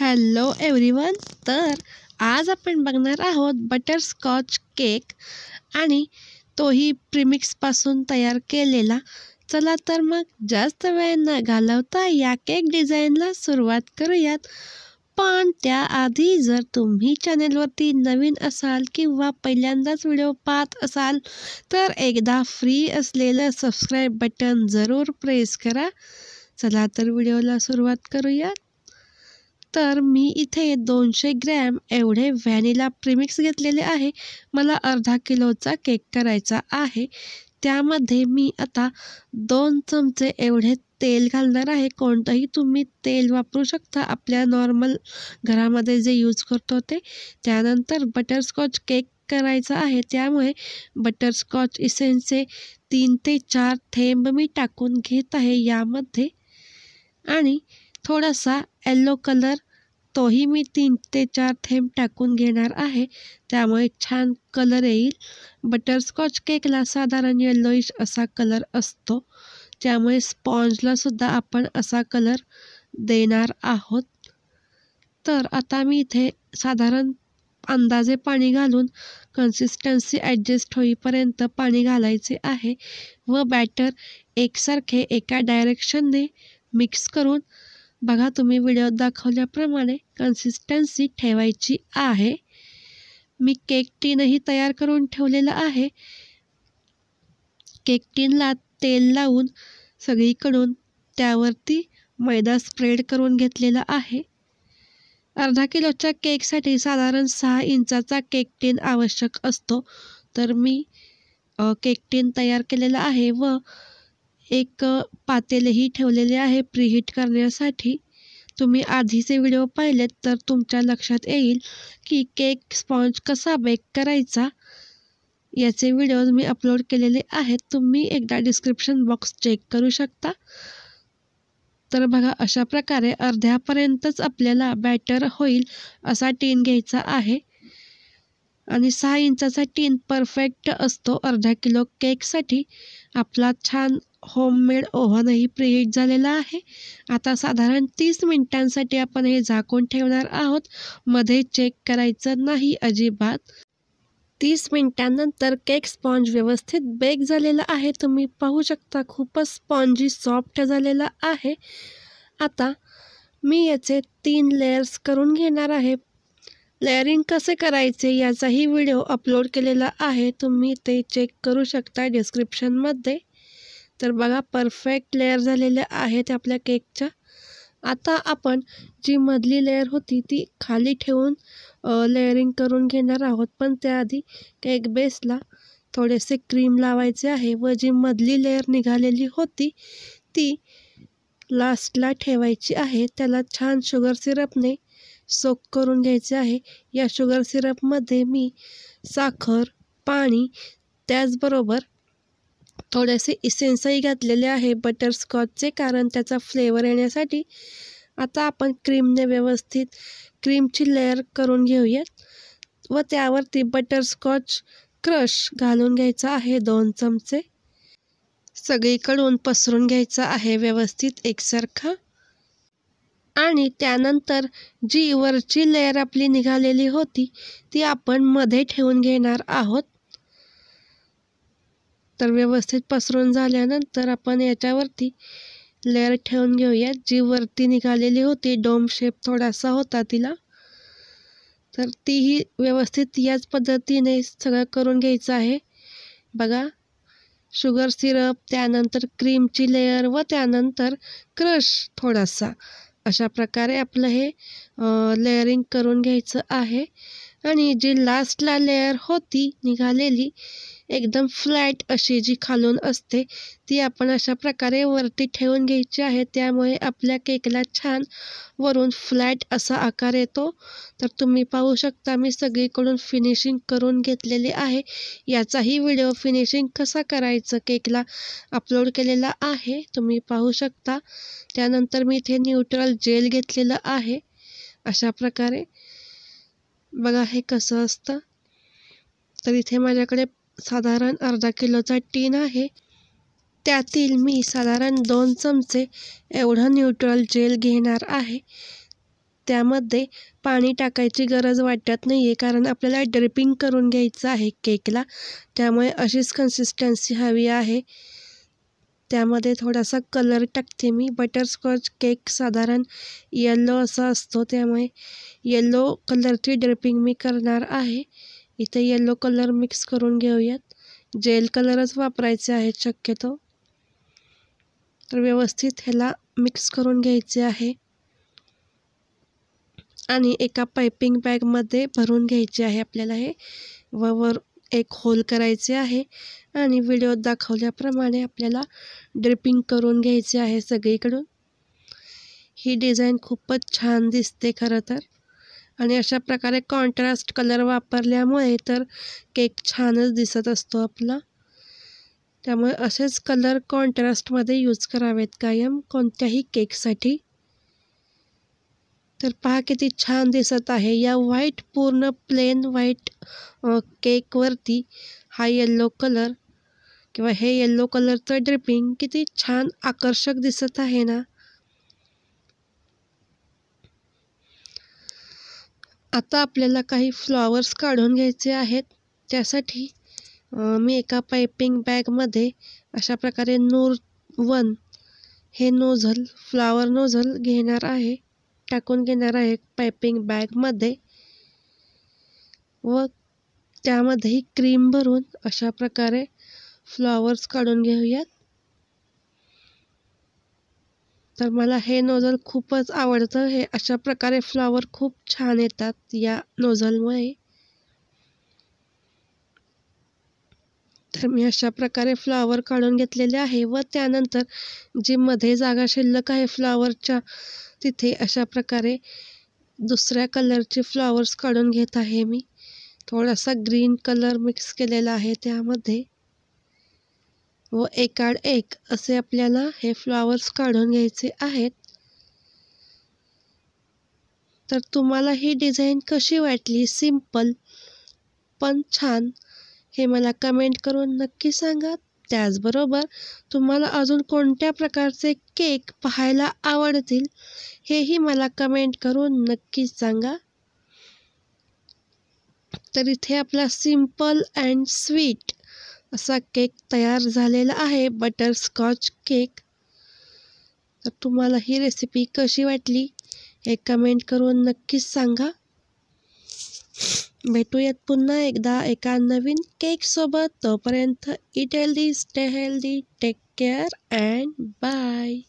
hello everyone तर आज आपण बघणार आहोत बटरस्कॉच केक आणि तोही प्रिमिक्सपासून तयार केलेला चला तर मग जास्त वेळ न घालवता या केक डिझाईनला सुरुवात करूयात पण त्याआधी जर तुम्ही चॅनेलवरती नवीन असाल किंवा पहिल्यांदाच व्हिडिओ पाहत असाल तर एकदा फ्री असलेलं सबस्क्राईब बटन जरूर प्रेस करा चला तर व्हिडिओला सुरुवात करूयात तर मी इथे दोनशे ग्रॅम एवढे व्हॅनिला प्रिमिक्स घेतलेले आहे मला अर्धा किलोचा केक करायचा आहे त्यामध्ये मी आता दोन चमचे एवढे तेल घालणार आहे कोणतंही तुम्ही तेल वापरू शकता आपल्या नॉर्मल घरामध्ये जे यूज करतो ते त्यानंतर बटरस्कॉच केक करायचा आहे त्यामुळे बटरस्कॉच इसेन्सचे तीन ते चार थेंब मी टाकून घेत आहे यामध्ये आणि थोडासा येल्लो कलर तोही मी तीन ते चार थेंब टाकून घेणार आहे त्यामुळे छान कलर येईल बटरस्कॉच केकला साधारण येल्लोईश असा कलर असतो त्यामुळे स्पॉन्जलासुद्धा आपण असा कलर देणार आहोत तर आता मी इथे साधारण अंदाजे पाणी घालून कन्सिस्टन्सी ॲडजस्ट होईपर्यंत पाणी घालायचे आहे व बॅटर एकसारखे एका डायरेक्शनने मिक्स करून बघा तुम्ही व्हिडिओ दाखवल्याप्रमाणे कन्सिस्टन्सी ठेवायची आहे मी केक टीनही तयार करून ठेवलेला आहे केक टीनला तेल लावून सगळीकडून त्यावरती मैदा स्प्रेड करून घेतलेला आहे अर्धा किलोच्या केकसाठी साधारण सहा इंचाचा केक टीन आवश्यक असतो तर मी केक टीन तयार केलेला आहे व एक पातेलही ठेवलेले आहे प्रीहीट करण्यासाठी तुम्ही आधीचे व्हिडिओ पाहिलेत तर तुमच्या लक्षात येईल की केक स्पॉन्ज कसा बेक करायचा याचे व्हिडिओज मी अपलोड केलेले आहेत तुम्ही एकदा डिस्क्रिप्शन बॉक्स चेक करू शकता तर बघा अशा प्रकारे अर्ध्यापर्यंतच आपल्याला बॅटर होईल असा टीन घ्यायचा आहे आणि सहा इंचाचा टीन परफेक्ट असतो अर्धा किलो केकसाठी आपला छान होममेड ओव्हनही प्रिहीट झालेला आहे आता साधारण तीस मिनिटांसाठी आपण हे झाकून ठेवणार आहोत मध्ये चेक करायचं नाही अजिबात तीस मिनिटांनंतर केक स्पॉन्ज व्यवस्थित बेक झालेला आहे तुम्ही पाहू शकता खूपच स्पॉन्जी सॉफ्ट झालेला आहे आता मी याचे तीन लेयर्स करून घेणार आहे लेअरिंग कसे करायचे याचाही व्हिडिओ अपलोड केलेला आहे तुम्ही ते चेक करू शकता डिस्क्रिप्शनमध्ये तर बघा परफेक्ट लेअर झालेल्या आहेत आपल्या केकच्या आता आपण जी मधली लेअर होती ती खाली ठेवून लेअरिंग करून घेणार आहोत पण त्याआधी केक बेसला थोडेसे क्रीम लावायचे आहे व जी मधली लेअर निघालेली होती ती लास्टला ठेवायची आहे त्याला छान शुगर सिरपने सोक करून घ्यायचे आहे या शुगर सिरपमध्ये मी साखर पाणी त्याचबरोबर थोडेसे इसेन्सही घातलेले आहे बटरस्कॉचचे कारण त्याचा फ्लेवर येण्यासाठी आता आपण क्रीमने व्यवस्थित क्रीमची लेअर करून घेऊयात व त्यावरती बटरस्कॉच क्रश घालून घ्यायचा आहे दोन चमचे सगळीकडून पसरून घ्यायचा आहे व्यवस्थित एकसारखा आणि त्यानंतर जी वरची लेअर आपली निघालेली होती ती आपण मध्ये ठेवून घेणार आहोत तर व्यवस्थित पसरून झाल्यानंतर आपण याच्यावरती लेअर ठेवून घेऊयात जी वरती निघालेली होती डोम शेप थोडासा होता तिला तर तीही व्यवस्थित याच पद्धतीने सगळं करून घ्यायचं आहे बघा शुगर सिरप त्यानंतर क्रीमची लेअर व त्यानंतर क्रश थोडासा अशा प्रकारे आपलं हे लेअरिंग करून घ्यायचं आहे आणि जी लास्टला लेअर होती निघालेली एकदम फ्लॅट अशी जी खालून असते ती आपण अशा प्रकारे वरती ठेवून घ्यायची आहे त्यामुळे आपल्या केकला छान वरून फ्लॅट असा आकार येतो तर तुम्ही पाहू शकता मी सगळीकडून फिनिशिंग करून घेतलेली आहे याचाही व्हिडिओ फिनिशिंग कसा करायचं केकला अपलोड केलेला आहे तुम्ही पाहू शकता त्यानंतर मी इथे न्यूट्रल जेल घेतलेलं आहे अशा प्रकारे बघा हे कसं असतं तर इथे माझ्याकडे साधारण अर्धा किलोचा टीन आहे त्यातील मी साधारण दोन चमचे एवढं न्यूट्रल जेल घेणार आहे त्यामध्ये पाणी टाकायची गरज वाटत नाही आहे कारण आपल्याला ड्रिपिंग करून घ्यायचं आहे केकला त्यामुळे अशीच कन्सिस्टन्सी हवी आहे त्यामध्ये थोडासा कलर टाकते मी बटरस्कॉच केक साधारण येल्लो असा असतो त्यामुळे येल्लो कलरची ड्रिपिंग मी करणार आहे इथे येल्लो कलर मिक्स करून घेऊयात जेल कलरच वापरायचे आहेत शक्यतो तर व्यवस्थित ह्याला मिक्स करून घ्यायचे आहे आणि एका पायपिंग बॅगमध्ये भरून घ्यायचे आहे आपल्याला हे व वर एक होल करायचे आहे आणि व्हिडिओत दाखवल्याप्रमाणे आपल्याला ड्रिपिंग करून घ्यायचे आहे सगळीकडून ही डिझाईन खूपच छान दिसते खरं तर आणि अशा प्रकारे कॉन्ट्रास्ट कलर वापरल्यामुळे तर केक छानच दिसत असतो आपला त्यामुळे असेच कलर कॉन्ट्रास्टमध्ये यूज करावेत कायम कोणत्याही केकसाठी तर पहा किती छान दिसत आहे या व्हाईट पूर्ण प्लेन व्हाईट केकवरती हा येल्लो कलर किंवा हे येल्लो कलरचं ड्रिपिंग किती छान आकर्षक दिसत आहे ना आता आपल्याला काही फ्लॉवर्स काढून घ्यायचे आहेत त्यासाठी मी एका पायपिंग बॅगमध्ये अशा प्रकारे नूर वन हे नोझल फ्लावर नोझल घेणार आहे टाकून घेणार आहे पायपिंग बॅगमध्ये व त्यामध्येही क्रीम भरून अशा प्रकारे फ्लॉवर्स काढून घेऊयात तर मला हे नोझल खूपच आवडतं हे अशा प्रकारे फ्लॉवर खूप छान येतात या नोझलमुळे तर मी अशा प्रकारे फ्लावर काढून घेतलेले आहे व त्यानंतर जी मध्ये जागा शिल्लक आहे फ्लावरच्या तिथे अशा प्रकारे दुसऱ्या कलरचे फ्लावर्स काढून घेत आहे मी थोडासा ग्रीन कलर मिक्स केलेला आहे त्यामध्ये व एकाड एक असे आपल्याला हे फ्लावर्स काढून घ्यायचे आहेत तर तुम्हाला ही डिझाईन कशी वाटली सिंपल पण छान हे मला कमेंट करून नक्की सांगा त्याचबरोबर तुम्हाला अजून कोणत्या प्रकारचे केक पाहायला आवडतील हेही मला कमेंट करून नक्कीच सांगा तर इथे आपला सिंपल अँड स्वीट असा केक तयार झालेला आहे बटरस्कॉच केक तर तुम्हाला ही रेसिपी कशी वाटली हे कमेंट करून नक्कीच सांगा भेटूयात पुन्हा एकदा एका नवीन केकसोबत तोपर्यंत eat healthy stay healthy take care and bye